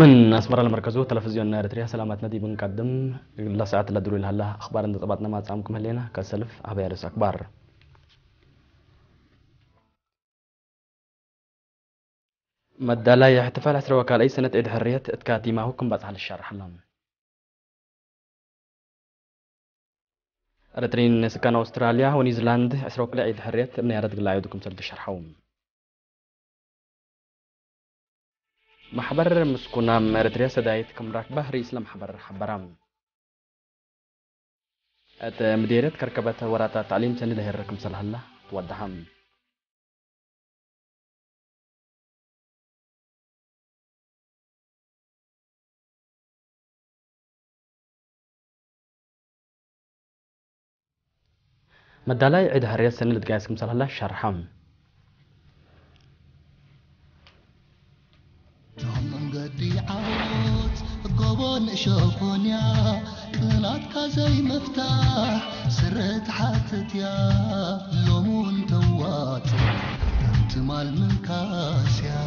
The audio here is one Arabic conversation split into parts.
من أسمر المركزو تلفزيون إريتريا سلامات ندي بنقدم لساعات لدرو لهلا أخبار انضباطنا ما تعمكم هلينا كسلف أبيارس أكبر مدالاي احتفال عسر أي سنة عيد حرية اتكاتي ما هوكم بطحل الشرح لهم أرترين سكان أستراليا ونيوزيلاند عسر وكال عيد حرية من يارد قلايو دكم سلد الشرحهم محبر مسكونام ردرياسة دايت كم راك بحري إسلام حبر حبرام أت مديرية كركبة وراتا تعليم تاني ده الرقم صلح الله توضحهم مدالاي عيد هريا سنة صلح الله شرحم بيعود قبون شوفونيا قلات كازي مفتاح سرت حاتت يا لومون توات انت مال من كاسيا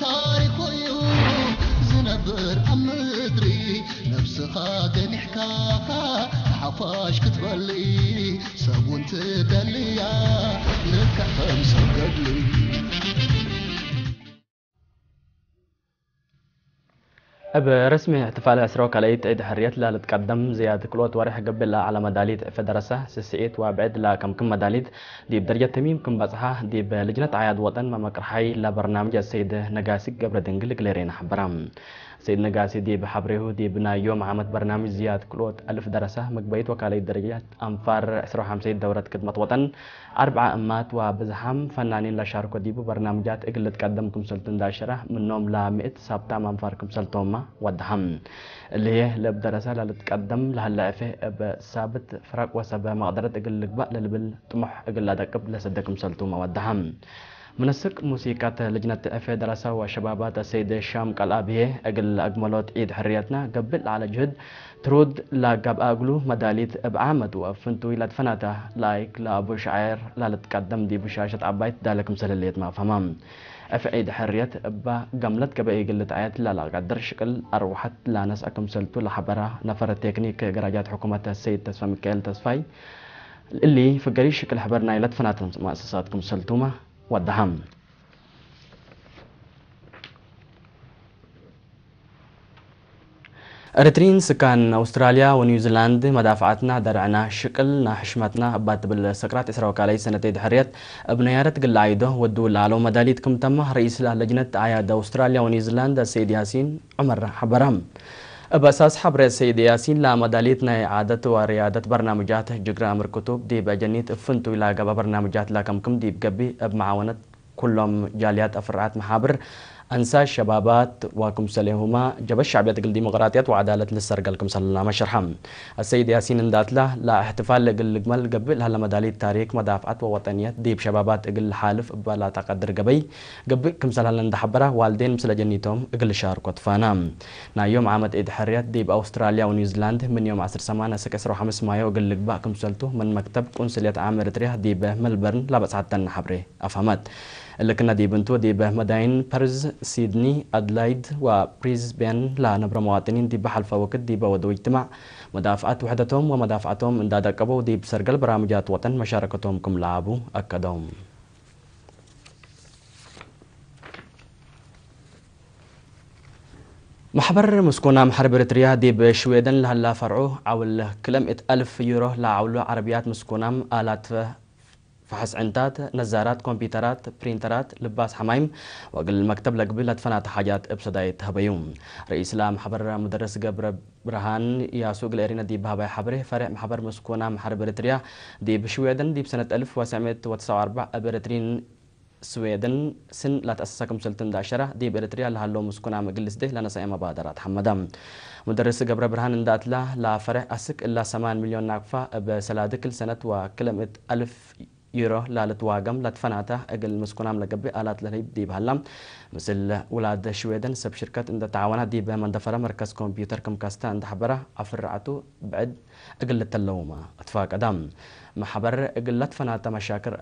تاريخ ويو زنبر أمدري نفس خاطئ حفاش كتبلي سبون اب رسمي احتفال اسروك على إيد حريات لا لتقدم زياد كلوت ورح قبل على في درسة سسيت وابعد لا كم كم مداليد دي بدرجة تميم كم بصحة دي بلجنة عياد وطن ما مكرحي لبرنامج السيد نقاسي قبل دنقل كليرين حبرام سيدنا قاسي دي بحبره دي بنا يوم عمد برنامج زياد كلوت ألف درسة مقبيت وكالة درجات أنفار حمسي دورة خدمة وطن أربع أمات وبزحام فنانين لشاركوا دي ببرنامجات إقل كم سلطن داشرة منهم لامئت سابتا كم سلطومة ودهم اللي هي لب درسة لتقدم لها اللعفة بسابت فرق وسبة مقدرة إقل لقبق للبل طمح إقل لدكب لسدكم سلطومة ودهم منسق موسيقى لجنة أفي دراسة وشبابات سيد شام قلابيه أقل أقملوت إيد حرياتنا قبل على جهد ترود لا قب أقلو مداليت بعامد وفنتو إلى دفناته لايك لا أبو شعير لا لتقدم دي بشاشة عبايت دالك مسلليت ما فهمام أفي إيد حريت أبا قملت قب إيقلت تعيات لا لا قدر شكل أروحت لا ناس أكمسلتو لحبرة نفر تكنيك قراجات حكومة السيد تسفى ميكائيل تسفاي اللي فقري شكل حبرنا إلى دفنات مؤسساتكم سلتومه والدهم ኤርትሪን ስካን ኣውስትራልያ ወኒውዚላንድ መዳፍዓትና ደርዕና ሽቅል ና ሕሽመትና ኣባት ብል ሰቅራት 20 ካልይ ሰነተይ ድሕርየት ኣብ ነያረት ግላዓይዶ ወዲ ውላኣሎ መዳሊት ክምተማ ርእሲ ላለጅነት ኣያድ ኣውስትራልያ ወኒውዚላንድ ኣሰይድ ያሲን ዑመር ሓበራም بساس حبر سيد ياسين لا مداليتنا عادت وريادة برنامجات جغرامر كتب دي بجنيت فنتو إلى برنامجات لا دي بقبي بمعاونة كلهم جاليات أفرعات محابر أنسى الشبابات وكم سليهما جب الشعبية تقل ديمقراطيات وعدالة للسرق لكم صلى الله وسلم السيد ياسين انداتلا لا احتفال لقل لقمل قبل هلا مدالي التاريخ مدافعات ووطنيات ديب شبابات اقل حالف بلا تقدر قبي قبل كم صلى الله اندحبره والدين مثل جنيتهم قل شارك وطفانا نا يوم عامد إيد حريات ديب أستراليا ونيوزيلاند من يوم عصر سمانة سكسر وحمس مايو قل لقبا كم من مكتب قنصلية عامر إريتريا ديب ملبرن لا بس حتى حبري أفهمت بنتو ልክና ዲብንቱ ዲበ መዳይን ፐርዝ ሲድኒ ኣድላይድ ወብሪዝቤን ላነብረ መዋጥኒን ዲበ ሓልፈ ወቅት ዲበ ወደዊጅ ትማዕ مدافعات وحدتهم ومدافعتهم ان دادقبوا ديب سرقل برامجات وطن مشاركتهم كم لعبوا أكدهم محبر مسكونا محرب ريتريا ديب شويدن لهلا فرعو عول كلمة ألف يورو لعولو عربيات مسكونا آلات فحص عندات نزارات كمبيوترات برينترات لباس حمايم وقل المكتب لقبلة فنات حاجات ابسداي تهبيوم رئيس لام حبر مدرس قبر برهان يا سوق الارينا دي بابا حبره فرع محبر مسكونا محر بريتريا دي بشويدن دي بسنة 1949 ابريترين سويدن سن لا تأسسكم سلتن داشرة دي بريتريا لها لو مسكنا مجلس ده لنا سايما بادرات حمدام مدرس قبر برهان اندات لا لا فرح أسك إلا 8 مليون ناقفة بسلادكل سنة وكلمة ألف يرى لالت واقم لتفناته أقل مسكونام لقبي آلات لهيب دي بهلا مثل ولاد شويدن سب شركة عند تعاونها دي بها من دفرة مركز كمبيوتر كم كاستا عند حبرة أفرعتو بعد أقل التلومة أتفاق أدم محبر أقل لتفناته مشاكر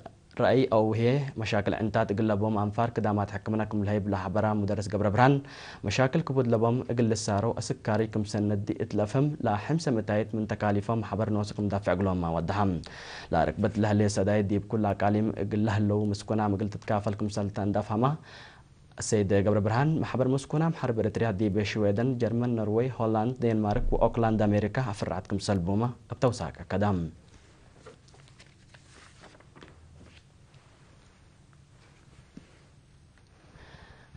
رأي أو هي مشاكل أنت تقول لهم أنفار كذا ما كم لهي بلا حبرة مدرس قبر بران مشاكل كبود لهم أقل السارو أسكاري كم سنة دي اتلفهم لا حمسة متايت من تكاليفهم حبر نوسكم دافع قلهم ما ودهم لا ركبت له لي سداي دي بكل أكاليم أقل له لو مسكونا مقل تتكافل كم سلطان دافهمه سيد قبر بران محبر مسكونا محرب اريتريا دي بشويدن جرمن نروي هولندا دنمارك واوكلاند امريكا كم سلبوما بتوساك كدام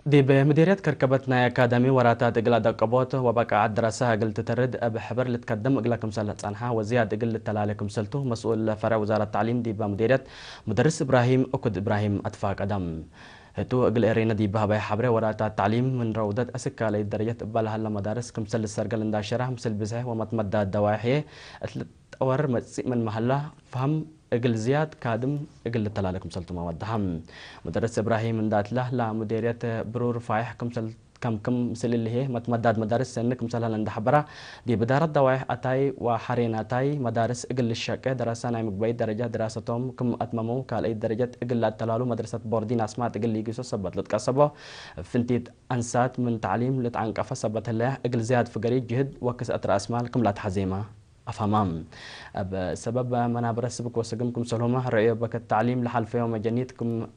مدیریت کرکبت بمديرية كركبتنا أكاديمي وراتا تقلا دقبوت وبقى الدراسة قل تترد بحبر لتقدم أقلاكم سلة صنحة وزياد قل تلالكم سلته مسؤول فرع وزارة التعليم دي مدیریت مدرس ابراهیم اکد ابراهیم أتفاق أدم هتو أجل إرينا دي بها بها حبره تا تعلیم من روضات أسكا لدرجة إقبالها المدارس كمسل السرقة لنداشرة مسل بزه ومتمدد الدواحية أتلت أور من محلة فهم እግል ዝያድ ካድም እግል ተላለኩም ሰልቱ ማወድሃም መደረስ እብራሂም እንዳትላህ لا مدیریت برور فایح کم سل كم كم مثل اللي هي مت مداد مدارس سنك مثلا عند حبرة دي بدارة دوايح أتاي وحرين أتاي مدارس إقل الشقة دراسة نايم قبي درجة دراسة توم كم أتممو كال أي درجة إقل التلالو مدرسة بوردين أسماء إقل اللي يجيسو سبب لتكسبو فنتيت أنسات من تعليم لتعنقفة سبب الله إقل زياد فقري جهد وكس أتر أسماء كم لا تحزيمة أفهمام بسبب منا برسبك وسقمكم سلومة رأيه بك التعليم لحلفية ومجانيتكم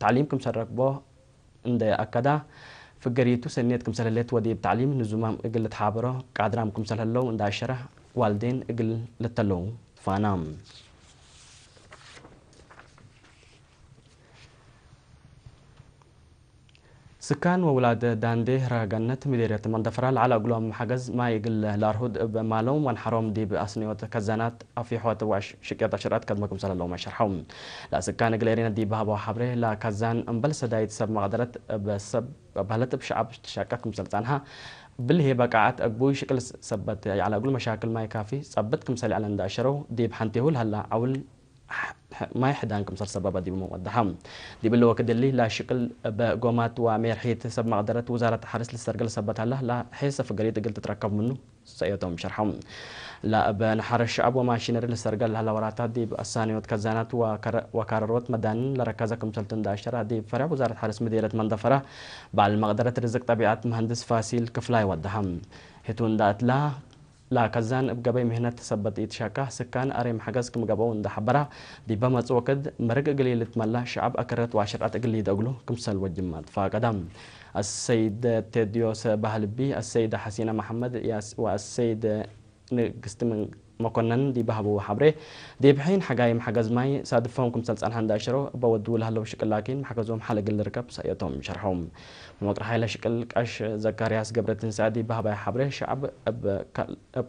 تعليمكم سرقبوه عند أكده فجريتو سنيت كم سهل لت ودي التعليم نزومام اجل لتحابره قادرام كم سهل لو والدين اجل لتلو فانام سكان وولاد داندي هراغنت مديرية مندفرال على أقلهم حجز ما يقل لارهود بمالوم وانحروم دي بأسنيوة كزانات أفي حوات وعش شكيات عشرات كدمكم سلا لهم شرحهم لا سكان قليرين دي بهابو حبره لا كزان انبل سدايت سب مغدرت بسب بهلت بشعب شاكاكم سلطانها بالهي بقعات اقبوي شكل سبت على أقول مشاكل ما يكافي سبتكم سلا على انداشرو دي بحنتيهول هلا أول ما مايحدانكم صار سبب دي بموضحهم دي بلو كدلي لا شكل بقومات وامير حيت سب مقدرة وزارة حرس للسرقل سبت الله لا حيث في فقري قلت تركب منه سيتهم شرحهم لا بنحر الشعب وماشينر للسرقل هلا وراتا دي بأساني بأسانيوت وكر وكارروت مدان لركزكم سلطن داشرة دي فرع وزارة حرس مديرة مندفرة بعد مقدرة رزق طبيعة مهندس فاسيل كفلاي وضحهم هتون دات لا لا كزان بجبي مهنة تسبت إتشاكا سكان أريم حجز كم جابون ده حبرة ببما توكد مرق قليل تملا شعب أكرت وعشرة قليل دقلو كم سل وجمات فقدم السيد تيديوس بهلبي السيد حسينة محمد والسيد نقست من መኮነን ዲባህቡ ሓብሬ ዴብሐይን ሓጋይም ሓገዝ ማይ ሳድፋውን ክምሰልፀንሓ እንዳእሽሮ በወድው ላሃለው ሽቅላኪን ማሕገዞም ሓለግል ርከብ ሳየቶም ሸርሖም መወጥሪ ሓይለ ሽቅል ቃሽ ዘካርያስ ገብረ ትንሳኤ ዲባህባይ ሓብሬ ሸዓብ ኣብ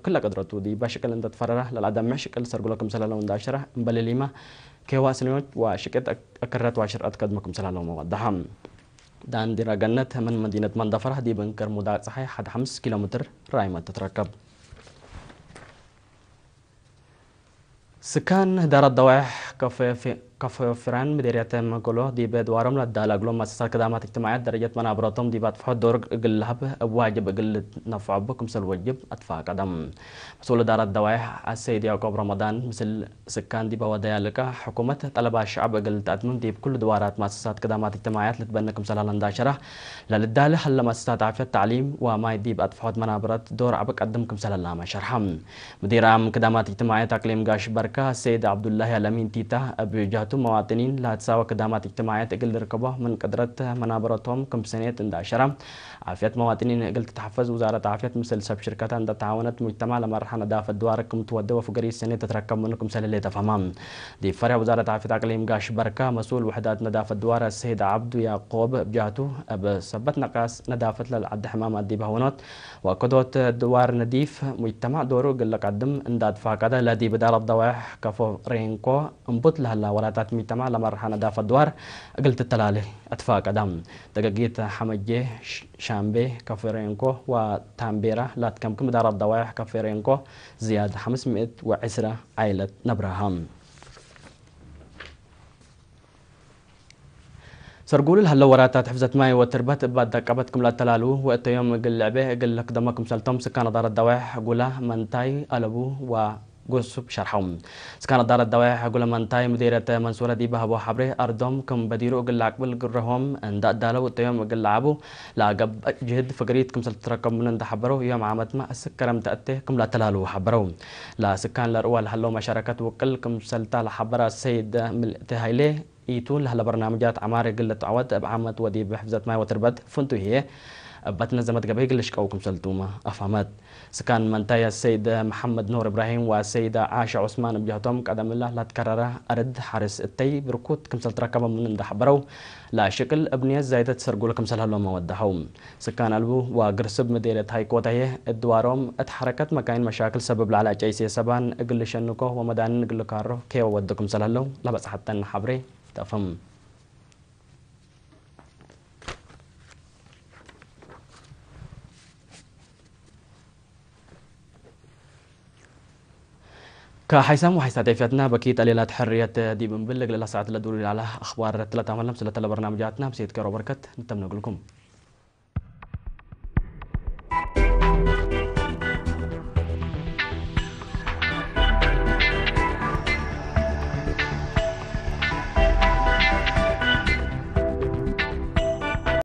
ክላ ቀድረቱ ዲባ ሽቅል እንተትፈረራ ለላዳምዕ ሽቅል ሰርጉሎ ክምሰለለው እንዳእሽራ እምበለሊማ ከዋ ስኒዎች ዋ ሽቅት ኣክረት ዋ ሽርአት ከድመኩም ስላለው መወዳሓ دان ديرا جنة من مدينة مندفرة دي بنكر مدى صحيح حد حمس كيلومتر رايمة تتركب سكان دار الضواح كفافي كفران مدیریت مقوله دی به دوام لا دالا قلوم مؤسسات خدمات اجتماعية درجة من ابراتم دی به فحد دور قلها واجب قل نفع بکم سل واجب اتفاق أدفع قدم مسؤول دار الدوايح دیا کبر رمضان مثل سكان دي بوادي لك حکومت طلب الشعب قل تأدمن دي بكل دوارات کدامات اجتماعی مؤسسات کم سل لتبنكم داشته لنداشرة للدالة حل تعفیت تعلیم و ما دی به فحد من أبرات دور عبق قدمكم کم سل شرحم مشرحم مدیرام کدامات اجتماعی تقلیم گاش برکه السيد عبدالله الله الأمين ابی أبو مئات مواطنين لا تساوى كدامات اجتماعية أقل ركبة من قدرت منابرتهم كم سنة عشرة عافيات مواطنين أقل تتحفز وزارة عافيات مثل سب شركات عند تعاونت مجتمع لمرحلة دافت دواركم تودى وفقري السنة تتركب منكم سلة فمام دي فرع وزارة عافيات أقليم قاش بركة مسؤول وحدات نظافة دوار السيد عبد يعقوب بجهته بسبت نقاس نظافة للعد حمام دي بهونات وقدوت دوار نديف مجتمع دورو قل قدم انداد فاقدة لدي بدال الضواح كفو رينكو انبط لهلا ولا تات ميتما لما رحنا داف الدوار قلت التلالي أتفاق أدم دقاقيت حمجي شامبي كافيرينكو وتامبيرا لا تكمكم دار الضوايح كافيرينكو زياد حمسمئة وعسرة عائلة نبراهام سرقول لها وراتا تحفزت ماي وتربت بعد قبتكم لا تلالو وقت يوم قل لعبه قل لك دمكم سلطم سكان دار الدواح قولها منتاي ألبو و گوسب شرحم. سکان دار دوای حقوق منطقه تاي مديرة منصورة دي و حبره أردم کم بديرو قل عقبل قرهم اند دا دالو تیم قل لعبو لا قب جهد فقريت كم سلتركم من أن تحبرو یا عامت ما السكرم تأتي كم لا تلالو حبرو لا سكان لرؤال هلو مشاركة وقل كم سلتا حبرة السيد من تهيلي إيتول هلا برنامجات عمار قلة عود بعمت ودي حفظت ما و تربت فنتویه. batna zamad gabayglishka u kumsalduuma afhamad sakaan mantaya sayda maxamed nuur ibrahim waa sayda caasha cusmaan abjahtom kadamilah ladkarara arad xaris itay birkut kumsaltrakaba munin daxbarow laa shiqil abniya zaydad sargula kumsalhaloma wadahaw sakaan albu waa girsib madeelet haykotaye edwaarom et xarakat makayin mashaakil sabab lacla caysiye sabaan እግል ሸንኮ ወመዳንን እግል ካሮ ኬ ወደ ኩምሰላለሁ ለበጻሐተን ሐብሬ ተፈም كحسام وحسا تيفيتنا بكيت ليلات حرية دي بنبلغ للساعات ساعة الدوري على أخبار ثلاثة ملم ثلاثه برنامجاتنا بسيد كرو بركت نتمنى لكم